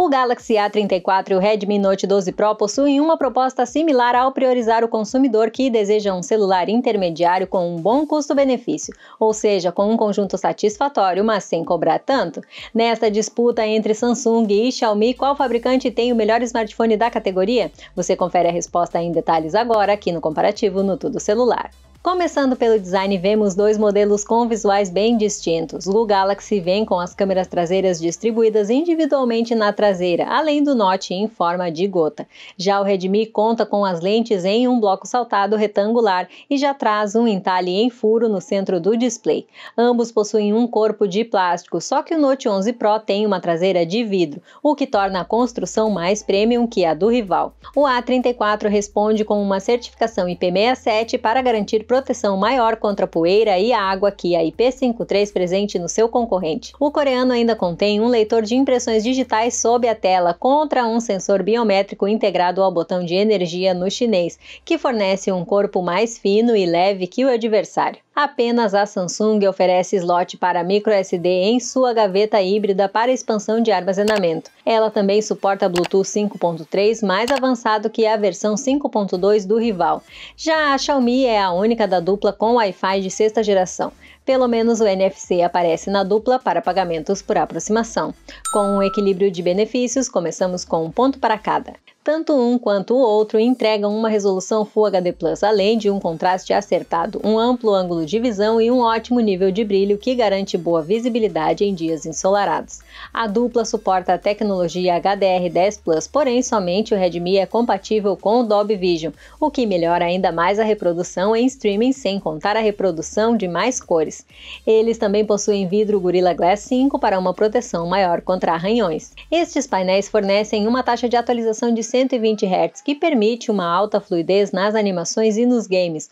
O Galaxy A34 e o Redmi Note 12 Pro possuem uma proposta similar ao priorizar o consumidor que deseja um celular intermediário com um bom custo-benefício, ou seja, com um conjunto satisfatório, mas sem cobrar tanto. Nesta disputa entre Samsung e Xiaomi, qual fabricante tem o melhor smartphone da categoria? Você confere a resposta em detalhes agora aqui no comparativo no Tudo Celular. Começando pelo design, vemos dois modelos com visuais bem distintos. O Galaxy vem com as câmeras traseiras distribuídas individualmente na traseira, além do Note em forma de gota. Já o Redmi conta com as lentes em um bloco saltado retangular e já traz um entalhe em furo no centro do display. Ambos possuem um corpo de plástico, só que o Note 11 Pro tem uma traseira de vidro, o que torna a construção mais premium que a do rival. O A34 responde com uma certificação IP67 para garantir proteção maior contra poeira e água que a IP53 presente no seu concorrente. O coreano ainda contém um leitor de impressões digitais sob a tela contra um sensor biométrico integrado ao botão de energia no chinês, que fornece um corpo mais fino e leve que o adversário. Apenas a Samsung oferece slot para microSD em sua gaveta híbrida para expansão de armazenamento. Ela também suporta Bluetooth 5.3 mais avançado que a versão 5.2 do rival. Já a Xiaomi é a única técnica da dupla com Wi-Fi de sexta geração, pelo menos o NFC aparece na dupla para pagamentos por aproximação. Com um equilíbrio de benefícios, começamos com um ponto para cada. Tanto um quanto o outro entregam uma resolução Full HD Plus, além de um contraste acertado, um amplo ângulo de visão e um ótimo nível de brilho que garante boa visibilidade em dias ensolarados. A dupla suporta a tecnologia HDR10 Plus, porém somente o Redmi é compatível com o Dolby Vision, o que melhora ainda mais a reprodução em streaming sem contar a reprodução de mais cores. Eles também possuem vidro Gorilla Glass 5 para uma proteção maior contra arranhões. Estes painéis fornecem uma taxa de atualização de 120 Hz que permite uma alta fluidez nas animações e nos games.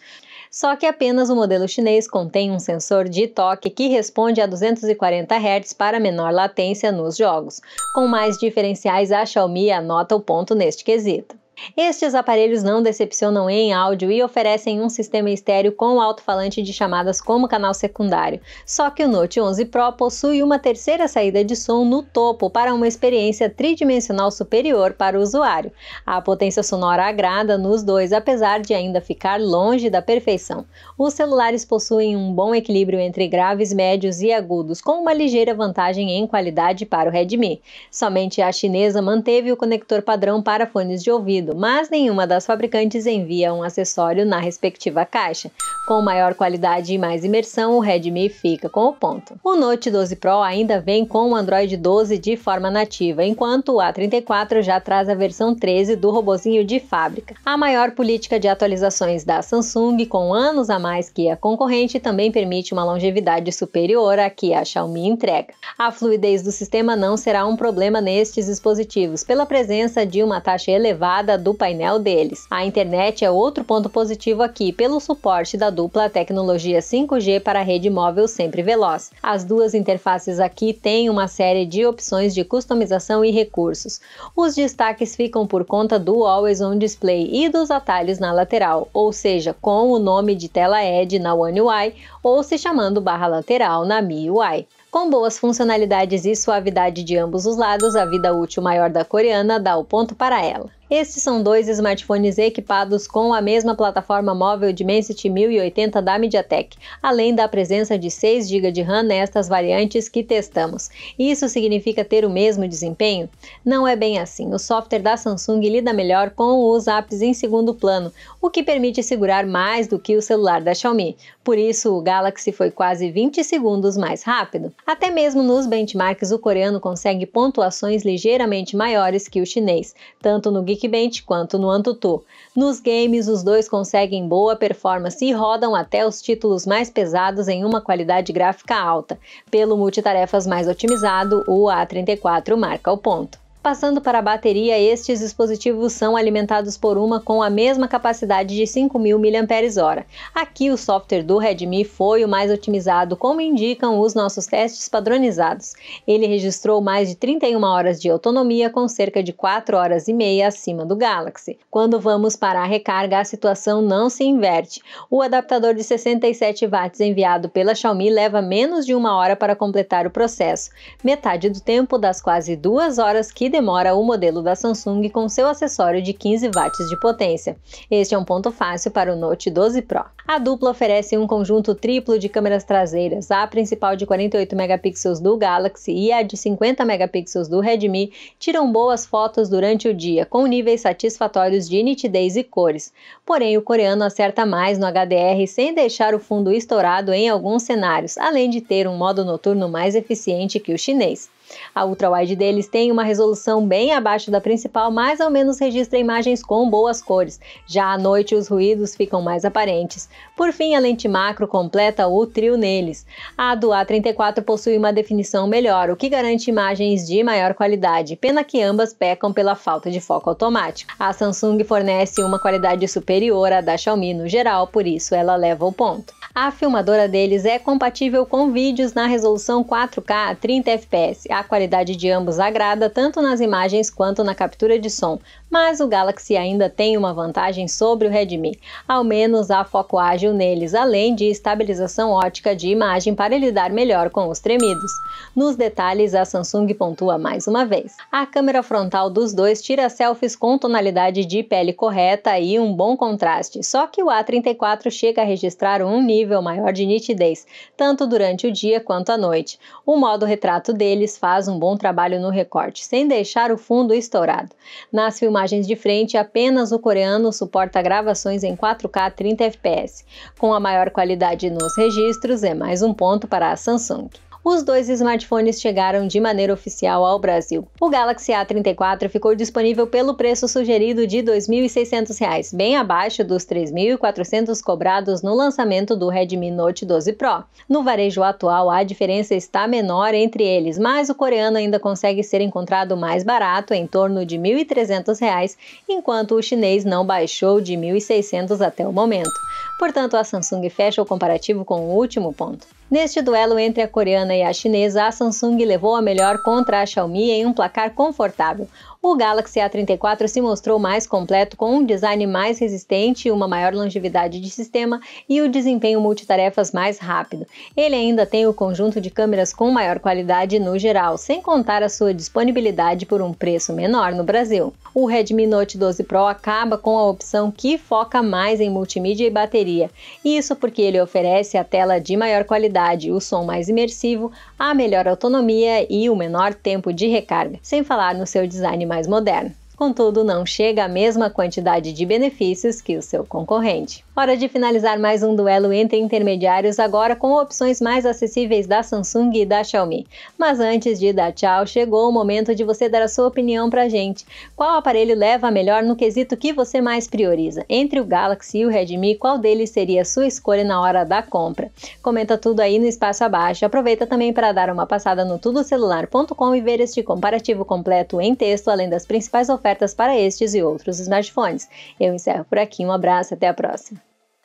Só que apenas o modelo chinês contém um sensor de toque que responde a 240 Hz para menor latência nos jogos. Com mais diferenciais, a Xiaomi anota o ponto neste quesito. Estes aparelhos não decepcionam em áudio e oferecem um sistema estéreo com alto-falante de chamadas como canal secundário. Só que o Note 11 Pro possui uma terceira saída de som no topo para uma experiência tridimensional superior para o usuário. A potência sonora agrada nos dois, apesar de ainda ficar longe da perfeição. Os celulares possuem um bom equilíbrio entre graves, médios e agudos, com uma ligeira vantagem em qualidade para o Redmi. Somente a chinesa manteve o conector padrão para fones de ouvido sentido, mas nenhuma das fabricantes envia um acessório na respectiva caixa. Com maior qualidade e mais imersão, o Redmi fica com o ponto. O Note 12 Pro ainda vem com o Android 12 de forma nativa, enquanto o A34 já traz a versão 13 do robozinho de fábrica. A maior política de atualizações da Samsung, com anos a mais que a concorrente, também permite uma longevidade superior à que a Xiaomi entrega. A fluidez do sistema não será um problema nestes dispositivos, pela presença de uma taxa elevada do painel deles. A internet é outro ponto positivo aqui, pelo suporte da dupla tecnologia 5G para a rede móvel sempre veloz. As duas interfaces aqui têm uma série de opções de customização e recursos. Os destaques ficam por conta do Always On Display e dos atalhos na lateral, ou seja, com o nome de tela Edge na One UI ou se chamando barra lateral na MIUI. Com boas funcionalidades e suavidade de ambos os lados, a vida útil maior da coreana dá o ponto para ela. Estes são dois smartphones equipados com a mesma plataforma móvel Dimensity 1080 da MediaTek, além da presença de 6 GB de RAM nestas variantes que testamos. Isso significa ter o mesmo desempenho? Não é bem assim. O software da Samsung lida melhor com os apps em segundo plano, o que permite segurar mais do que o celular da Xiaomi. Por isso, o Galaxy foi quase 20 segundos mais rápido. Até mesmo nos benchmarks, o coreano consegue pontuações ligeiramente maiores que o chinês, tanto no Clickbait quanto no Antutu. Nos games, os dois conseguem boa performance e rodam até os títulos mais pesados em uma qualidade gráfica alta. Pelo multitarefas mais otimizado, o A34 marca o ponto. Passando para a bateria, estes dispositivos são alimentados por uma com a mesma capacidade de 5.000 mAh. Aqui o software do Redmi foi o mais otimizado, como indicam os nossos testes padronizados. Ele registrou mais de 31 horas de autonomia com cerca de 4 horas e meia acima do Galaxy. Quando vamos para a recarga, a situação não se inverte. O adaptador de 67 watts enviado pela Xiaomi leva menos de uma hora para completar o processo, metade do tempo das quase duas horas que demora o modelo da Samsung com seu acessório de 15 watts de potência. Este é um ponto fácil para o Note 12 Pro. A dupla oferece um conjunto triplo de câmeras traseiras, a principal de 48 megapixels do Galaxy e a de 50 megapixels do Redmi, tiram boas fotos durante o dia, com níveis satisfatórios de nitidez e cores. Porém, o coreano acerta mais no HDR sem deixar o fundo estourado em alguns cenários, além de ter um modo noturno mais eficiente que o chinês. A ultrawide deles tem uma resolução bem abaixo da principal, mas ao menos registra imagens com boas cores. Já à noite os ruídos ficam mais aparentes. Por fim, a lente macro completa o trio neles. A do A34 possui uma definição melhor, o que garante imagens de maior qualidade, pena que ambas pecam pela falta de foco automático. A Samsung fornece uma qualidade superior à da Xiaomi no geral, por isso ela leva o ponto. A filmadora deles é compatível com vídeos na resolução 4K a 30 fps. A qualidade de ambos agrada tanto nas imagens quanto na captura de som, mas o Galaxy ainda tem uma vantagem sobre o Redmi. Ao menos há foco ágil neles, além de estabilização ótica de imagem para lidar melhor com os tremidos. Nos detalhes, a Samsung pontua mais uma vez. A câmera frontal dos dois tira selfies com tonalidade de pele correta e um bom contraste, só que o A34 chega a registrar um nível maior de nitidez, tanto durante o dia quanto à noite. O modo retrato deles faz um bom trabalho no recorte, sem deixar o fundo estourado. Nas filmagens de frente, apenas o coreano suporta gravações em 4K 30 fps. Com a maior qualidade nos registros, é mais um ponto para a Samsung os dois smartphones chegaram de maneira oficial ao Brasil. O Galaxy A34 ficou disponível pelo preço sugerido de R$ 2.600, bem abaixo dos R$ 3.400 cobrados no lançamento do Redmi Note 12 Pro. No varejo atual, a diferença está menor entre eles, mas o coreano ainda consegue ser encontrado mais barato, em torno de R$ 1.300, enquanto o chinês não baixou de R$ 1.600 até o momento. Portanto, a Samsung fecha o comparativo com o último ponto. Neste duelo entre a coreana e a chinesa, a Samsung levou a melhor contra a Xiaomi em um placar confortável. O Galaxy A34 se mostrou mais completo com um design mais resistente, uma maior longevidade de sistema e o desempenho multitarefas mais rápido. Ele ainda tem o conjunto de câmeras com maior qualidade no geral, sem contar a sua disponibilidade por um preço menor no Brasil. O Redmi Note 12 Pro acaba com a opção que foca mais em multimídia e bateria. Isso porque ele oferece a tela de maior qualidade, o som mais imersivo, a melhor autonomia e o menor tempo de recarga, sem falar no seu design mais mais moderno. Contudo, não chega à mesma quantidade de benefícios que o seu concorrente. Hora de finalizar mais um duelo entre intermediários, agora com opções mais acessíveis da Samsung e da Xiaomi. Mas antes de dar tchau, chegou o momento de você dar a sua opinião pra gente. Qual aparelho leva melhor no quesito que você mais prioriza? Entre o Galaxy e o Redmi, qual deles seria a sua escolha na hora da compra? Comenta tudo aí no espaço abaixo. Aproveita também para dar uma passada no tudocelular.com e ver este comparativo completo em texto, além das principais ofertas para estes e outros smartphones. Eu encerro por aqui, um abraço, até a próxima.